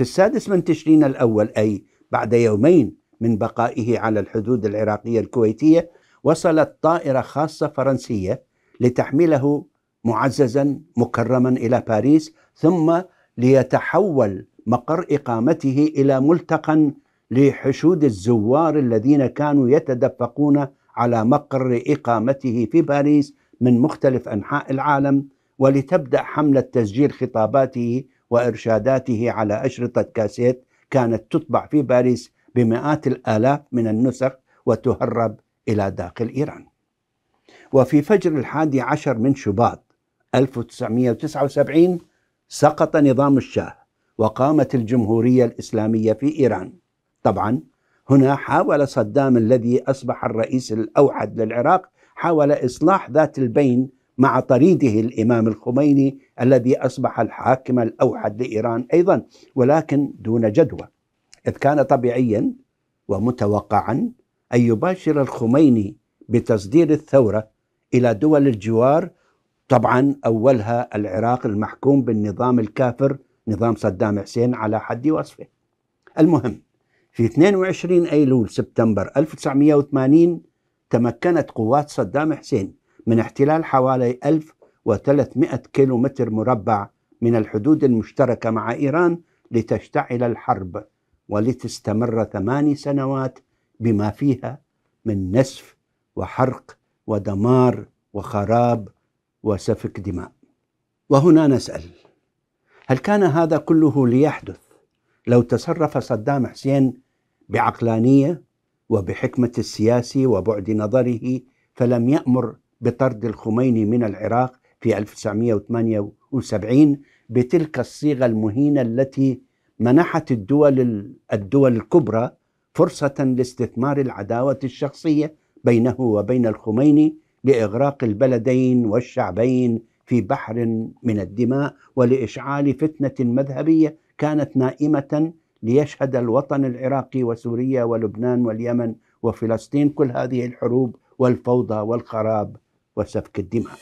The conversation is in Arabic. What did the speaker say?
في السادس من تشرين الأول أي بعد يومين من بقائه على الحدود العراقية الكويتية وصلت طائرة خاصة فرنسية لتحمله معززا مكرما إلى باريس ثم ليتحول مقر إقامته إلى ملتقى لحشود الزوار الذين كانوا يتدفقون على مقر إقامته في باريس من مختلف أنحاء العالم ولتبدأ حملة تسجيل خطاباته وإرشاداته على أشرطة كاسيت كانت تطبع في باريس بمئات الآلاف من النسخ وتهرب إلى داخل إيران وفي فجر الحادي عشر من شباط 1979 سقط نظام الشاه وقامت الجمهورية الإسلامية في إيران طبعا هنا حاول صدام الذي أصبح الرئيس الأوحد للعراق حاول إصلاح ذات البين مع طريده الامام الخميني الذي اصبح الحاكم الاوحد لايران ايضا ولكن دون جدوى اذ كان طبيعيا ومتوقعا ان يباشر الخميني بتصدير الثوره الى دول الجوار طبعا اولها العراق المحكوم بالنظام الكافر نظام صدام حسين على حد وصفه. المهم في 22 ايلول سبتمبر 1980 تمكنت قوات صدام حسين من احتلال حوالي 1300 متر مربع من الحدود المشتركة مع إيران لتشتعل الحرب ولتستمر ثماني سنوات بما فيها من نسف وحرق ودمار وخراب وسفك دماء وهنا نسأل هل كان هذا كله ليحدث لو تصرف صدام حسين بعقلانية وبحكمة السياسي وبعد نظره فلم يأمر بطرد الخميني من العراق في 1978 بتلك الصيغة المهينة التي منحت الدول الدول الكبرى فرصة لاستثمار العداوة الشخصية بينه وبين الخميني لإغراق البلدين والشعبين في بحر من الدماء ولإشعال فتنة مذهبية كانت نائمة ليشهد الوطن العراقي وسوريا ولبنان واليمن وفلسطين كل هذه الحروب والفوضى والخراب وسفك الدماء